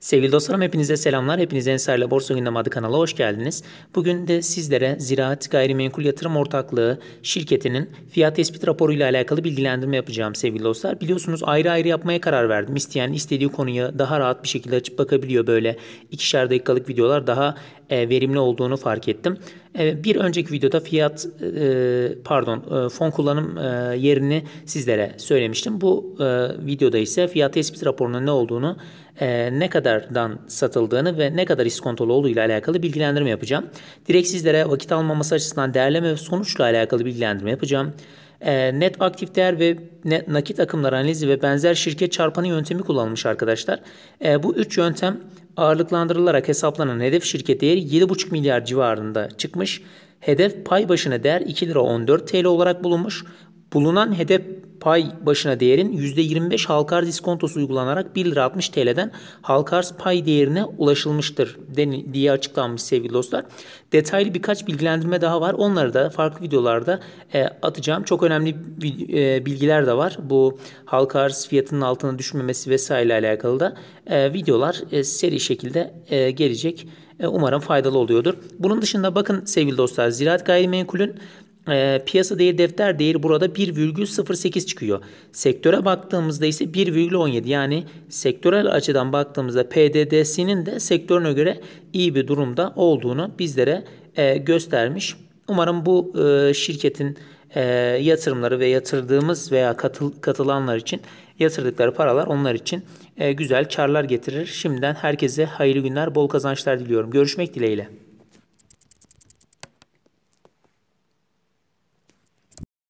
Sevgili dostlarım hepinize selamlar. Hepiniz Enser'le Borsa Gündem adı kanala hoş geldiniz. Bugün de sizlere Ziraat Gayrimenkul Yatırım Ortaklığı şirketinin fiyat tespit raporu ile alakalı bilgilendirme yapacağım sevgili dostlar. Biliyorsunuz ayrı ayrı yapmaya karar verdim. İsteyen istediği konuya daha rahat bir şekilde açıp bakabiliyor böyle ikişer dakikalık videolar daha e, verimli olduğunu fark ettim. E, bir önceki videoda fiyat e, pardon fon kullanım yerini sizlere söylemiştim. Bu videoda ise fiyat tespit raporunun ne olduğunu, ne kadardan satıldığını ve ne kadar iskontolu olduğu ile alakalı bilgilendirme yapacağım. Direkt sizlere vakit almaması açısından değerleme ve sonuçla alakalı bilgilendirme yapacağım net aktif değer ve net nakit akımları analizi ve benzer şirket çarpanı yöntemi kullanılmış arkadaşlar. Bu üç yöntem ağırlıklandırılarak hesaplanan hedef şirket değeri 7,5 milyar civarında çıkmış. Hedef pay başına değer 2 lira 14 TL olarak bulunmuş. Bulunan hedef pay başına değerin %25 halkar diskontosu uygulanarak 1 lira 60 TL'den halkar pay değerine ulaşılmıştır diye açıklanmış sevgili dostlar. Detaylı birkaç bilgilendirme daha var. Onları da farklı videolarda e, atacağım. Çok önemli e, bilgiler de var. Bu halka fiyatının altına düşmemesi vesaire ile alakalı da e, videolar e, seri şekilde e, gelecek. E, umarım faydalı oluyordur. Bunun dışında bakın sevgili dostlar Ziraat Gayrimenkul'ün e, piyasa değeri defter değeri burada 1,08 çıkıyor. Sektöre baktığımızda ise 1,17 yani sektörel açıdan baktığımızda PDD'sinin de sektörüne göre iyi bir durumda olduğunu bizlere e, göstermiş. Umarım bu e, şirketin e, yatırımları ve yatırdığımız veya katıl, katılanlar için yatırdıkları paralar onlar için e, güzel karlar getirir. Şimdiden herkese hayırlı günler, bol kazançlar diliyorum. Görüşmek dileğiyle.